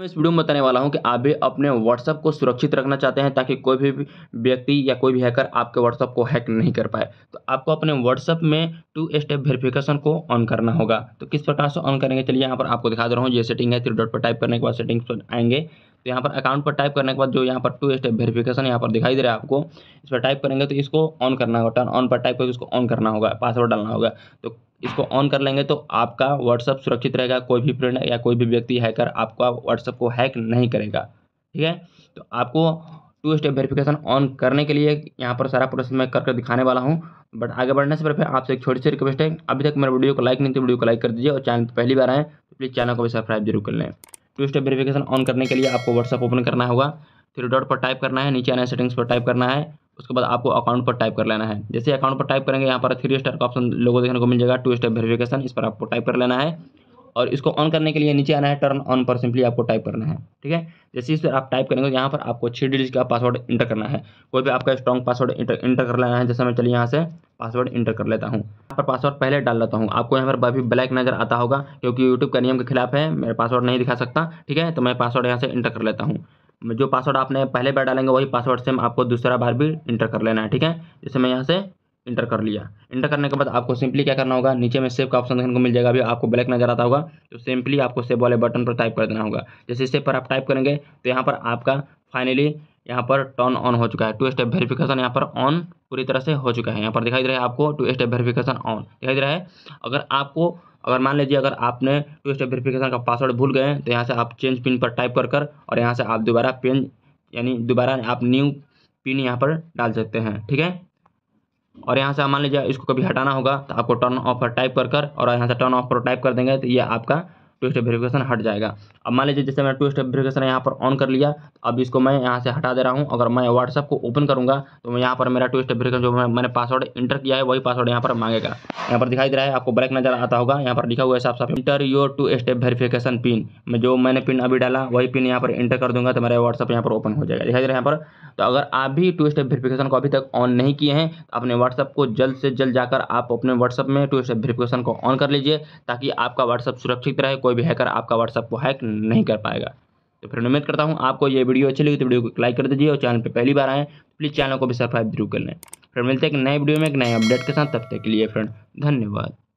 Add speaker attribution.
Speaker 1: मैं इस वीडियो में बताने वाला हूं कि आप भी अपने व्हाट्सअप को सुरक्षित रखना चाहते हैं ताकि कोई भी व्यक्ति या कोई भी हैकर आपके व्हाट्सअप को हैक नहीं कर पाए तो आपको अपने व्हाट्सअप में टू स्टेप वेरिफिकेशन को ऑन करना होगा तो किस प्रकार से ऑन करेंगे चलिए यहाँ पर आपको दिखा दे रहा हूँ ये सेटिंग है थ्री डॉट पर टाइप करने के बाद सेटिंग्स पर आएंगे तो यहाँ पर अकाउंट पर टाइप करने के बाद जो यहाँ पर टू स्टेप वेरिफिकेशन यहाँ पर दिखाई दे रहा है आपको इस पर टाइप करेंगे तो इसको ऑन करना होगा टर्न ऑन पर टाइप करके इसको ऑन करना होगा पासवर्ड डालना होगा तो इसको ऑन कर लेंगे तो आपका व्हाट्सअप सुरक्षित रहेगा कोई भी फ्रेंड या कोई भी व्यक्ति हैकर आपका व्हाट्सअप को हैक नहीं करेगा ठीक है तो आपको टू स्टेप वेरिफिकेशन ऑन करने के लिए यहाँ पर सारा प्रोसेस मैं करके कर दिखाने वाला हूँ बट आगे बढ़ने से पहले आपसे एक छोटी सी रिक्वेस्ट है अभी तक मेरे वीडियो को लाइक नहीं थी वीडियो को लाइक कर दीजिए और चैनल पहली बार आए तो प्लीज़ चैनल को भी सब्सक्राइब जरूर कर लें टू स्टेप वेरिफिकेशन ऑन करने के लिए आपको व्हाट्सअप ओपन करना होगा थ्री डॉट पर टाइप करना है नीचे आने सेटिंग्स पर टाइप करना है उसके बाद आपको अकाउंट पर टाइप कर लेना है जैसे अकाउंट पर टाइप करेंगे यहाँ पर थ्री स्टार का ऑप्शन लोगों देखने को मिल जाएगा टू स्टेप वेरिफिकेशन इस पर आपको टाइप कर लेना है और इसको ऑन करने के लिए नीचे आना है टर्न ऑन पर सिंपली आपको टाइप करना है ठीक है जैसे इस पर आप टाइप करेंगे तो यहाँ पर आपको छः डिजिट का पासवर्ड इंटर करना है कोई भी आपका स्ट्रॉन्ग पासवर्ड इंटर इंटर कर लेना है जैसे मैं चलिए यहाँ से पासवर्ड इंटर कर लेता हूँ यहाँ पर पासवर्ड पहले डाल लेता हूँ आपको यहाँ पर बाकी ब्लैक नजर आता होगा क्योंकि यूट्यूब का नियम के खिलाफ है मेरा पासवर्ड नहीं दिखा सकता ठीक है तो मैं पासवर्ड यहाँ से इंटर कर लेता हूँ जो पासवर्ड आपने पहले बार डालेंगे वही पासवर्ड सेम आपको दूसरा बार भी इंटर कर लेना है ठीक है जैसे मैं यहाँ से इंटर कर लिया इंटर करने के बाद आपको सिंपली क्या करना होगा नीचे में सेव का ऑप्शन देखने को मिल जाएगा अभी आपको ब्लैक नजर आता होगा तो सिंपली आपको सेव वाले बटन पर टाइप कर देना होगा जैसे सेव पर आप टाइप करेंगे तो यहाँ पर आपका फाइनली यहाँ पर टर्न ऑन हो चुका है टू स्टेप वेरिफिकेशन यहाँ पर ऑन पूरी तरह से हो चुका है यहाँ पर दिखाई दे रहा है आपको टू स्टेप वेरिफिकेशन ऑन दिखाई दे रहा है अगर आपको अगर मान लीजिए अगर आपने टू स्टेप वेरिफिकेशन का पासवर्ड भूल गए तो यहाँ से आप चेंज पिन पर टाइप कर कर और यहाँ से आप दोबारा पिन यानी दोबारा आप न्यू पिन यहाँ पर डाल सकते हैं ठीक है और यहाँ से मान लीजिए इसको कभी हटाना होगा तो आपको टर्न ऑफ पर टाइप कर कर और यहाँ से टर्न ऑफ पर टाइप कर देंगे तो ये आपका टू स्टेप वेरिफिकेशन हट जाएगा अब मान लीजिए जैसे मैं टू स्टेप वेरिफिकेशन यहाँ पर ऑन कर लिया अब इसको मैं यहाँ से हटा दे रहा हूँ अगर मैं व्हाट्सअप को ओपन करूँगा तो यहाँ पर मेरा टू स्टेप वेरिफिकेशन जो मैंने पासवर्ड इंटर किया है वही पासवर्ड यहाँ पर मांगेगा यहाँ पर दिखाई दे रहा है आपको ब्लैक नजर आता होगा यहाँ पर लिखा हुआ है साफ साफ enter your two step verification pin में जो मैंने पिन अभी डाला वही पिन यहाँ पर इंटर कर दूंगा तो मेरा व्हाट्सअप यहाँ पर ओपन हो जाएगा दिखाई दे रहा है यहाँ पर तो अगर आप भी टू स्टेप वेरिफिकेशन को अभी तक ऑन नहीं किए हैं तो अपने व्हाट्सअप को जल्द से जल्द जाकर आप अपने व्हाट्सअप में टू स्टेप वेरिफिकेशन को ऑन कर लीजिए ताकि आपका व्हाट्सअप सुरक्षित रहे कोई कोई भी हैकर आपका व्हाट्सअप को हैक नहीं कर पाएगा तो फिर उम्मीद करता हूँ आपको ये वीडियो अच्छी लगी तो वीडियो को लाइक कर दीजिए और चैनल पर पहली बार आएँ तो प्लीज़ चैनल को भी सब्सक्राइब जरूर कर लें फिर मिलते हैं एक नए वीडियो में एक नए अपडेट के साथ तब तक के लिए फ्रेंड धन्यवाद